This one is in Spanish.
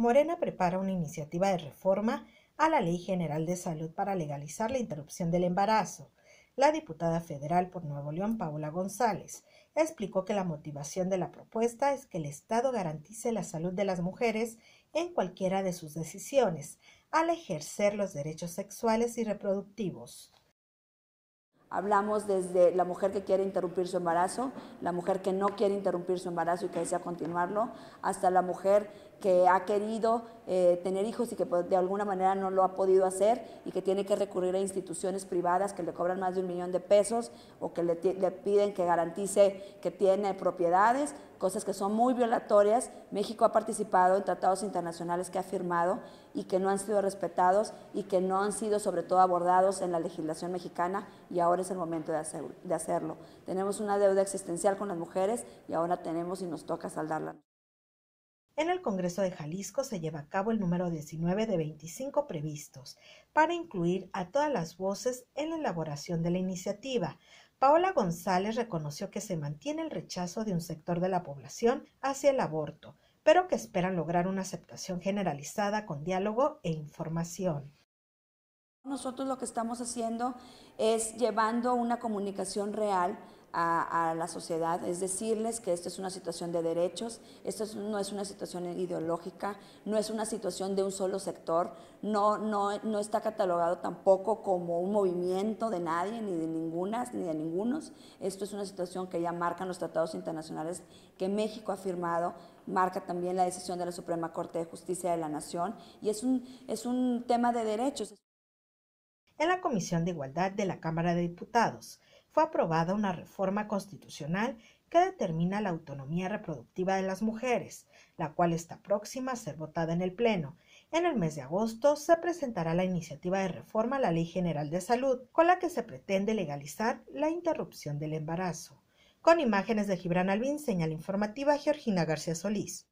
Morena prepara una iniciativa de reforma a la Ley General de Salud para legalizar la interrupción del embarazo. La diputada federal por Nuevo León, Paula González, explicó que la motivación de la propuesta es que el Estado garantice la salud de las mujeres en cualquiera de sus decisiones, al ejercer los derechos sexuales y reproductivos. Hablamos desde la mujer que quiere interrumpir su embarazo, la mujer que no quiere interrumpir su embarazo y que desea continuarlo, hasta la mujer que ha querido eh, tener hijos y que pues, de alguna manera no lo ha podido hacer y que tiene que recurrir a instituciones privadas que le cobran más de un millón de pesos o que le, piden que garantice que tiene propiedades, cosas que son muy violatorias. México ha participado en tratados internacionales que ha firmado y que no han sido respetados y que no han sido sobre todo abordados en la legislación mexicana y ahora es el momento de hacerlo. Tenemos una deuda existencial con las mujeres y ahora tenemos y nos toca saldarla. En el Congreso de Jalisco se lleva a cabo el número 19 de 25 previstos para incluir a todas las voces en la elaboración de la iniciativa. Paola González reconoció que se mantiene el rechazo de un sector de la población hacia el aborto, pero que esperan lograr una aceptación generalizada con diálogo e información. Nosotros lo que estamos haciendo es llevando una comunicación real a, la sociedad, es decirles que esto es una situación de derechos, esto no es una situación ideológica, no es una situación de un solo sector, no, está catalogado tampoco como un movimiento de nadie, ni de ningunas, ni de ningunos. Esto es una situación que ya marcan los tratados internacionales que México ha firmado, marca también la decisión de la Suprema Corte de Justicia de la Nación y es un, es un tema de derechos. En la Comisión de Igualdad de la Cámara de Diputados, fue aprobada una reforma constitucional que determina la autonomía reproductiva de las mujeres, la cual está próxima a ser votada en el Pleno. En el mes de agosto se presentará la iniciativa de reforma a la Ley General de Salud, con la que se pretende legalizar la interrupción del embarazo. Con imágenes de Gibran Alvin, señal informativa Georgina García Solís.